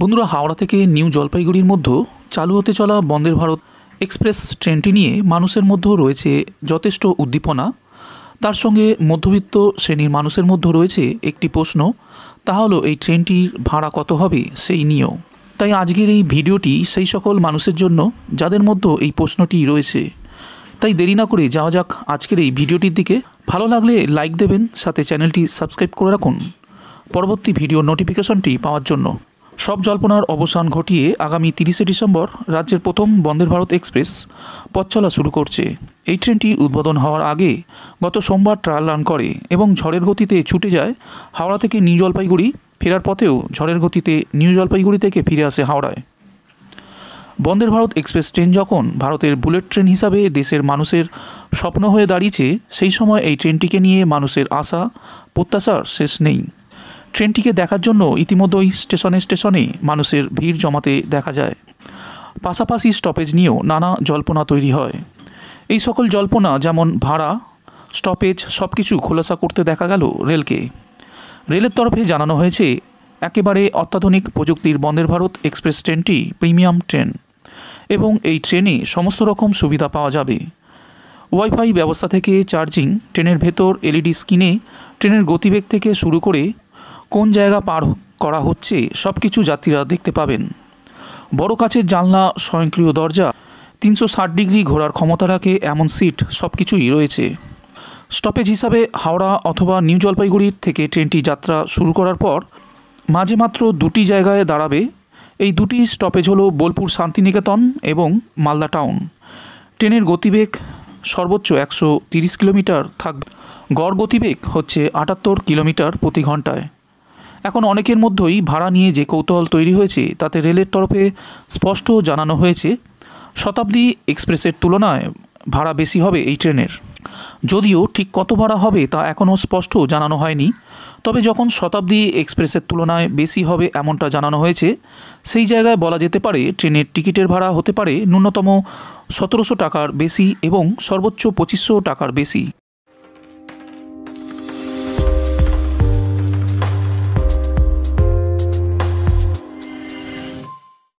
বন্ধুরা হাওড়া থেকে নিউ জলপাইগুড়ির মধ্যে চালু হতে চলা বন্দের ভারত এক্সপ্রেস ট্রেনটি নিয়ে মানুষের মধ্যেও রয়েছে যথেষ্ট উদ্দীপনা তার সঙ্গে মধ্যবিত্ত শ্রেণীর মানুষের মধ্যে রয়েছে একটি প্রশ্ন তা হলো এই ট্রেনটির ভাড়া কত হবে সেই নিয়েও তাই আজকের এই ভিডিওটি সেই সকল মানুষের জন্য যাদের মধ্যে এই প্রশ্নটি রয়েছে তাই দেরি না করে যাওয়া যাক আজকের এই ভিডিওটির দিকে ভালো লাগলে লাইক দেবেন সাথে চ্যানেলটি সাবস্ক্রাইব করে রাখুন পরবর্তী ভিডিও নোটিফিকেশনটি পাওয়ার জন্য সব জল্পনার অবসান ঘটিয়ে আগামী তিরিশে ডিসেম্বর রাজ্যের প্রথম বন্দের ভারত এক্সপ্রেস পথ চলা শুরু করছে এই ট্রেনটি উদ্বোধন হওয়ার আগে গত সোমবার ট্রায়াল রান করে এবং ঝড়ের গতিতে ছুটে যায় হাওড়া থেকে নিউ জলপাইগুড়ি ফেরার পথেও ঝড়ের গতিতে নিউ জলপাইগুড়ি থেকে ফিরে আসে হাওড়ায় বন্দের ভারত এক্সপ্রেস ট্রেন যখন ভারতের বুলেট ট্রেন হিসাবে দেশের মানুষের স্বপ্ন হয়ে দাঁড়িয়েছে সেই সময় এই ট্রেনটিকে নিয়ে মানুষের আশা প্রত্যাশার শেষ নেই ট্রেনটিকে দেখার জন্য ইতিমধ্যেই স্টেশনে স্টেশনে মানুষের ভিড় জমাতে দেখা যায় পাশাপাশি স্টপেজ নিয়েও নানা জল্পনা তৈরি হয় এই সকল জল্পনা যেমন ভাড়া স্টপেজ সব কিছু খোলাসা করতে দেখা গেল রেলকে রেলের তরফে জানানো হয়েছে একেবারে অত্যাধুনিক প্রযুক্তির বন্দের ভারত এক্সপ্রেস ট্রেনটি প্রিমিয়াম ট্রেন এবং এই ট্রেনে সমস্ত রকম সুবিধা পাওয়া যাবে ওয়াইফাই ব্যবস্থা থেকে চার্জিং ট্রেনের ভেতর এলইডি স্ক্রিনে ট্রেনের গতিবেগ থেকে শুরু করে কোন জায়গা পার করা হচ্ছে সব কিছু যাত্রীরা দেখতে পাবেন বড় কাছের জানলা স্বয়ংক্রিয় দরজা তিনশো ডিগ্রি ঘোরার ক্ষমতা রাখে এমন সিট সব কিছুই রয়েছে স্টপেজ হিসাবে হাওড়া অথবা নিউ জলপাইগুড়ির থেকে ট্রেনটি যাত্রা শুরু করার পর মাঝে মাত্র দুটি জায়গায় দাঁড়াবে এই দুটি স্টপেজ হলো বোলপুর শান্তিনিকেতন এবং মালদা টাউন ট্রেনের গতিবেগ সর্বোচ্চ একশো কিলোমিটার থাক গড় গতিবেগ হচ্ছে আটাত্তর কিলোমিটার প্রতি ঘন্টায় এখন অনেকের মধ্যেই ভাড়া নিয়ে যে কৌতূহল তৈরি হয়েছে তাতে রেলের তরফে স্পষ্ট জানানো হয়েছে শতাব্দী এক্সপ্রেসের তুলনায় ভাড়া বেশি হবে এই ট্রেনের যদিও ঠিক কত ভাড়া হবে তা এখনও স্পষ্ট জানানো হয়নি তবে যখন শতাব্দী এক্সপ্রেসের তুলনায় বেশি হবে এমনটা জানানো হয়েছে সেই জায়গায় বলা যেতে পারে ট্রেনের টিকিটের ভাড়া হতে পারে ন্যূনতম সতেরোশো টাকার বেশি এবং সর্বোচ্চ পঁচিশশো টাকার বেশি